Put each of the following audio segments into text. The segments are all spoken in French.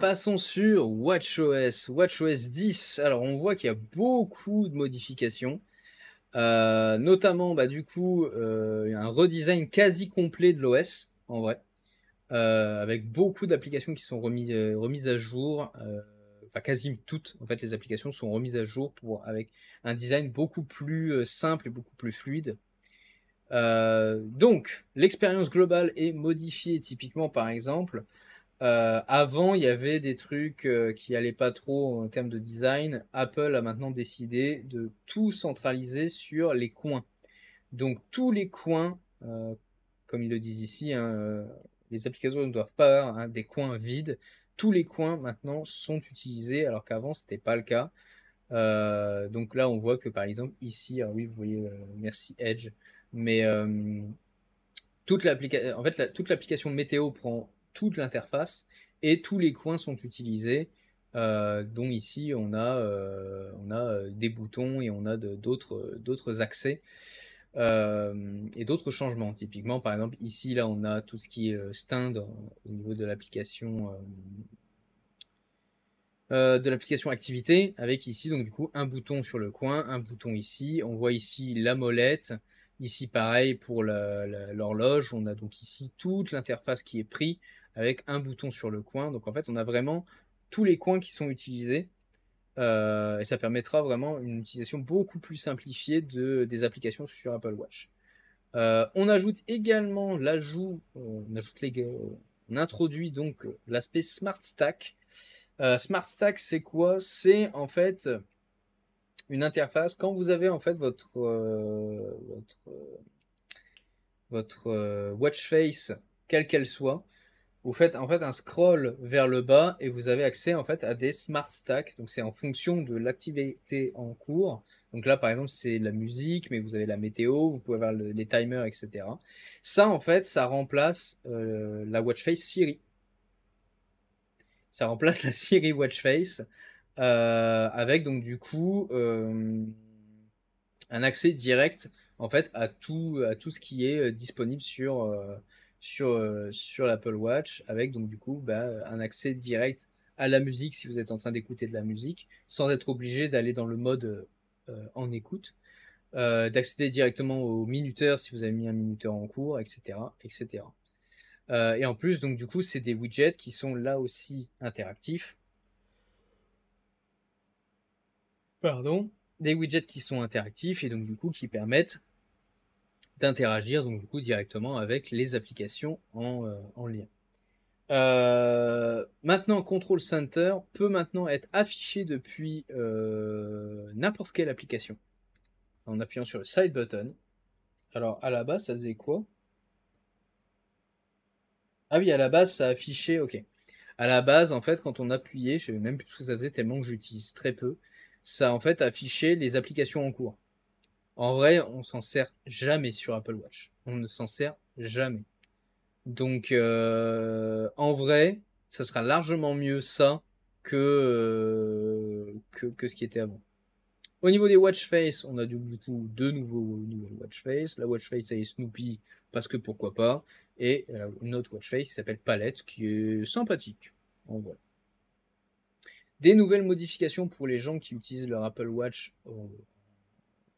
Passons sur WatchOS, WatchOS 10. Alors on voit qu'il y a beaucoup de modifications, euh, notamment bah, du coup euh, un redesign quasi complet de l'OS en vrai, euh, avec beaucoup d'applications qui sont remises, à jour. Enfin, quasi toutes en fait les applications sont remises à jour pour avec un design beaucoup plus simple et beaucoup plus fluide. donc l'expérience globale est modifiée typiquement par exemple euh, avant, il y avait des trucs euh, qui n'allaient pas trop en termes de design. Apple a maintenant décidé de tout centraliser sur les coins. Donc tous les coins, euh, comme ils le disent ici, hein, les applications ne doivent pas avoir hein, des coins vides. Tous les coins maintenant sont utilisés, alors qu'avant c'était pas le cas. donc là, on voit que par exemple ici, oui, vous voyez, merci Edge, mais toute l'application, en fait, toute l'application météo prend toute l'interface et tous les coins sont utilisés. Euh, dont ici on a, euh, on a euh, des boutons et on a d'autres accès et d'autres changements. Typiquement, par exemple, ici là on a tout ce qui est stand au niveau de l'application de l'application activité avec ici donc du coup un bouton sur le coin, un bouton ici. On voit ici la molette. Ici pareil pour l'horloge, on a donc ici toute l'interface qui est prise avec un bouton sur le coin. Donc en fait, on a vraiment tous les coins qui sont utilisés. Euh, et ça permettra vraiment une utilisation beaucoup plus simplifiée de, des applications sur Apple Watch. Euh, on ajoute également l'ajout, on ajoute les, on introduit donc l'aspect Smart Stack. Euh, Smart Stack, c'est quoi C'est en fait une interface quand vous avez en fait votre votre, votre watch face quelle qu'elle soit vous faites en fait un scroll vers le bas et vous avez accès en fait à des smart stacks. Donc c'est en fonction de l'activité en cours. Donc là par exemple c'est la musique, mais vous avez la météo, vous pouvez avoir les timers, etc. Ça en fait ça remplace euh, la Watch Face Siri. Ça remplace la Siri Watch Face euh, avec donc du coup euh, un accès direct en fait à tout à tout ce qui est disponible sur sur, euh, sur l'Apple Watch avec donc du coup bah, un accès direct à la musique si vous êtes en train d'écouter de la musique sans être obligé d'aller dans le mode euh, euh, en écoute, euh, d'accéder directement au minuteur si vous avez mis un minuteur en cours, etc. etc. Euh, et en plus, donc du coup, c'est des widgets qui sont là aussi interactifs. Pardon. Des widgets qui sont interactifs et donc du coup qui permettent d'interagir donc du coup directement avec les applications en, euh, lien. Euh, maintenant, Control Center peut maintenant être affiché depuis euh, n'importe quelle application en appuyant sur le side button. Alors à la base, ça faisait quoi Ah oui, à la base, ça affichait. Ok. À la base, en fait, quand on appuyait, je ne sais même plus ce que ça faisait tellement que j'utilise très peu. Ça en fait affichait les applications en cours. En vrai, on s'en sert jamais sur Apple Watch. On ne s'en sert jamais. Donc, euh, en vrai, ça sera largement mieux ça euh, que, que, ce qui était avant. Au niveau des watch face, on a du coup deux nouveaux nouvelles watch face. La watch face, ça est Snoopy, parce que pourquoi pas. Et une autre watch face qui s'appelle Palette, qui est sympathique. En voilà. Des nouvelles modifications pour les gens qui utilisent leur Apple Watch euh,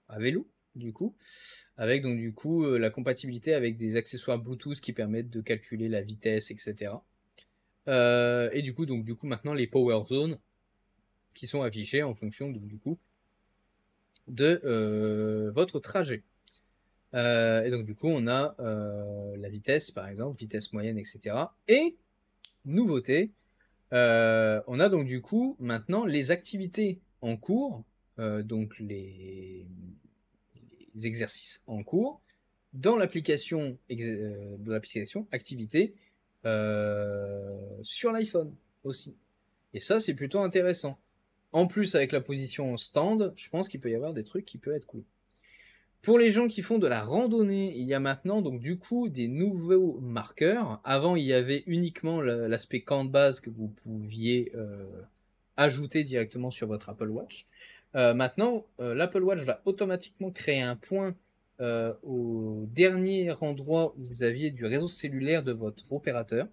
à vélo du coup, avec donc du coup euh, la compatibilité avec des accessoires Bluetooth qui permettent de calculer la vitesse, etc. Euh, et du coup, donc du coup maintenant les power zones qui sont affichées en fonction donc, du coup de euh, votre trajet. Euh, et donc du coup, on a la vitesse par exemple, vitesse moyenne, etc. Et nouveauté, on a donc du coup maintenant les activités en cours, donc les exercices en cours dans l'application de euh, l'application activité euh, sur l'iPhone aussi. Et ça, c'est plutôt intéressant. En plus, avec la position stand, je pense qu'il peut y avoir des trucs qui peuvent être cool. Pour les gens qui font de la randonnée, il y a maintenant donc du coup des nouveaux marqueurs. Avant, il y avait uniquement l'aspect camp de base que vous pouviez euh, ajouter directement sur votre Apple Watch. Euh, maintenant, euh, l'Apple Watch va automatiquement créer un point euh, au dernier endroit où vous aviez du réseau cellulaire de votre opérateur.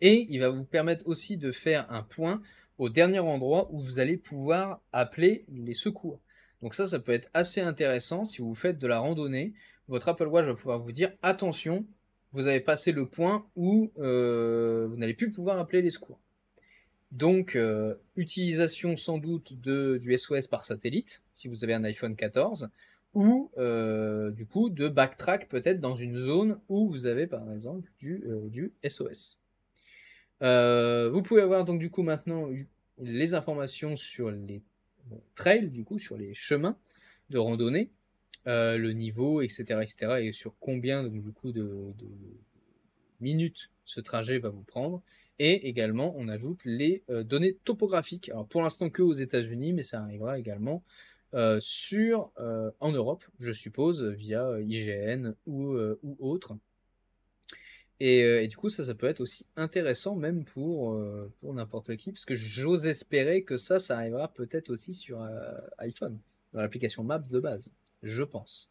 Et il va vous permettre aussi de faire un point au dernier endroit où vous allez pouvoir appeler les secours. Donc ça, ça peut être assez intéressant si vous faites de la randonnée. Votre Apple Watch va pouvoir vous dire attention, vous avez passé le point où vous n'allez plus pouvoir appeler les secours. Donc, euh, utilisation sans doute de, du SOS par satellite, si vous avez un iPhone 14, ou euh, du coup de backtrack peut-être dans une zone où vous avez par exemple du, euh, du SOS. vous pouvez avoir donc du coup maintenant les informations sur les trails, du coup sur les chemins de randonnée, le niveau, etc., etc., et sur combien donc, du coup de, de minutes ce trajet va vous prendre et également, on ajoute les euh, données topographiques. Alors pour l'instant que aux États-Unis, mais ça arrivera également euh, sur euh, en Europe, je suppose, via IGN ou, autre. Et, du coup, ça, ça peut être aussi intéressant même pour, pour n'importe qui, parce que j'ose espérer que ça, ça arrivera peut-être aussi sur iPhone, dans l'application Maps de base, je pense.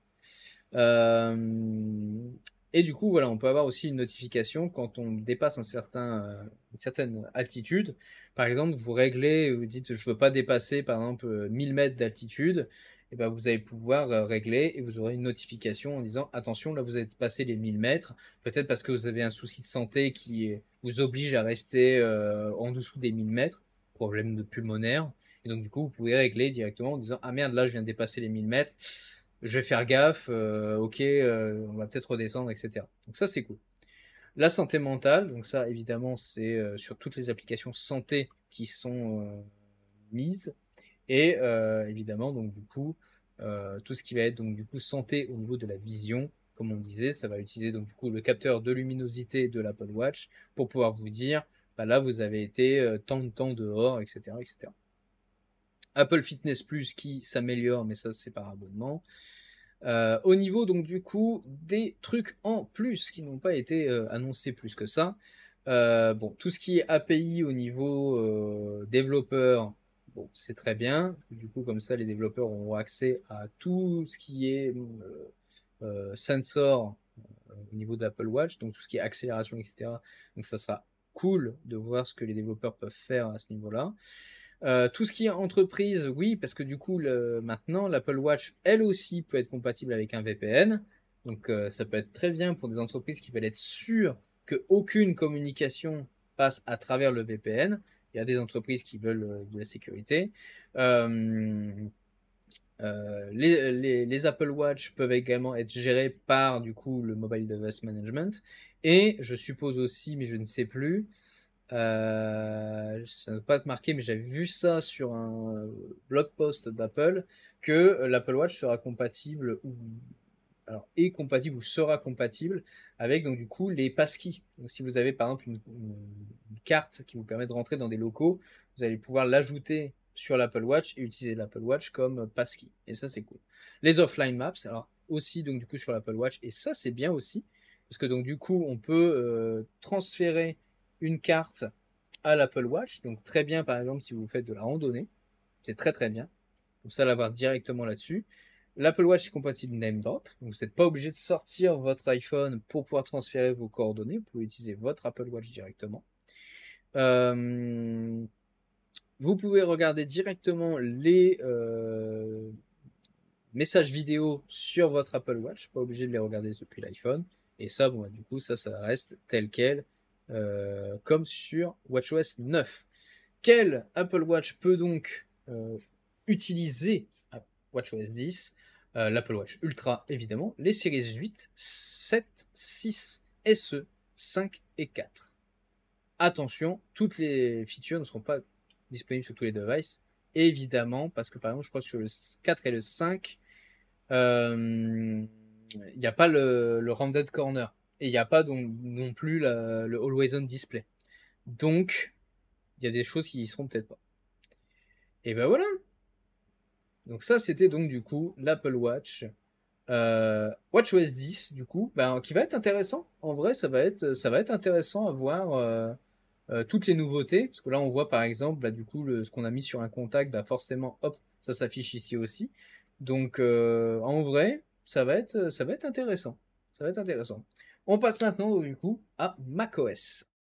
Et du coup, voilà, on peut avoir aussi une notification quand on dépasse un certain, euh, une certaine altitude. Par exemple, vous réglez, vous dites je veux pas dépasser par exemple 1000 euh, mètres d'altitude, et eh ben vous allez pouvoir euh, régler et vous aurez une notification en disant attention, là vous avez passé les 1000 mètres, peut-être parce que vous avez un souci de santé qui vous oblige à rester en dessous des 1000 mètres, problème de pulmonaire. Et donc du coup, vous pouvez régler directement en disant ah merde, là je viens de dépasser les 1000 mètres je vais faire gaffe, euh, ok, euh, on va peut-être redescendre, etc. Donc ça, c'est cool. La santé mentale, donc ça, évidemment, c'est euh, sur toutes les applications santé qui sont mises. Et évidemment, donc du coup, tout ce qui va être donc du coup santé au niveau de la vision, comme on disait, ça va utiliser donc du coup le capteur de luminosité de l'Apple Watch pour pouvoir vous dire, bah là, vous avez été tant de temps dehors, etc., etc. Apple Fitness Plus qui s'améliore, mais ça c'est par abonnement. Euh, au niveau donc du coup des trucs en plus qui n'ont pas été euh, annoncés plus que ça. Euh, bon, tout ce qui est API au niveau développeur, bon, c'est très bien. Du coup, comme ça, les développeurs auront accès à tout ce qui est sensor au niveau d'Apple Watch, donc tout ce qui est accélération, etc. Donc ça sera cool de voir ce que les développeurs peuvent faire à ce niveau-là. Euh, tout ce qui est entreprise, oui, parce que du coup, maintenant, l'Apple Watch, elle aussi, peut être compatible avec un VPN. Donc, euh, ça peut être très bien pour des entreprises qui veulent être sûres qu'aucune communication passe à travers le VPN. Il y a des entreprises qui veulent euh, de la sécurité. Les, les, Apple Watch peuvent également être gérés par, du coup, le Mobile Device Management. Et je suppose aussi, mais je ne sais plus, euh, ça ne pas te marquer, mais j'avais vu ça sur un euh, blog post d'Apple que euh, l'Apple Watch sera compatible ou alors est compatible ou sera compatible avec donc du coup les passkeys. Donc si vous avez par exemple une, carte qui vous permet de rentrer dans des locaux, vous allez pouvoir l'ajouter sur l'Apple Watch et utiliser l'Apple Watch comme passkey. Et ça c'est cool. Les offline maps, alors aussi donc du coup sur l'Apple Watch et ça c'est bien aussi parce que donc du coup on peut transférer une carte à l'Apple Watch. Donc très bien, par exemple, si vous faites de la randonnée. C'est très très bien. Comme ça, l'avoir directement là-dessus. L'Apple Watch est compatible Name Drop. vous n'êtes pas obligé de sortir votre iPhone pour pouvoir transférer vos coordonnées. Vous pouvez utiliser votre Apple Watch directement. Euh, vous pouvez regarder directement les euh, messages vidéo sur votre Apple Watch. Pas obligé de les regarder depuis l'iPhone. Et ça, bon, bah, du coup, ça, ça reste tel quel euh, comme sur WatchOS 9. Quel Apple Watch peut donc euh, utiliser WatchOS 10 euh, L'Apple Watch Ultra, évidemment, les séries 8, 7, 6, SE, 5 et 4. Attention, toutes les features ne seront pas disponibles sur tous les devices, évidemment, parce que par exemple, je crois que sur le 4 et le 5, il n'y a pas le, le rounded corner il n'y a pas donc non plus le always on display. Donc, il y a des choses qui y seront peut-être pas. Et ben voilà. Donc ça, c'était donc du coup l'Apple Watch. Euh, WatchOS 10 du coup ben, qui va être intéressant en vrai ça va être ça va être intéressant à voir euh, euh, toutes les nouveautés parce que là on voit par exemple là, bah, du coup ce qu'on a mis sur un contact bah forcément hop ça s'affiche ici aussi donc euh, en vrai ça va être ça va être intéressant ça va être intéressant on passe maintenant, du coup, à macOS.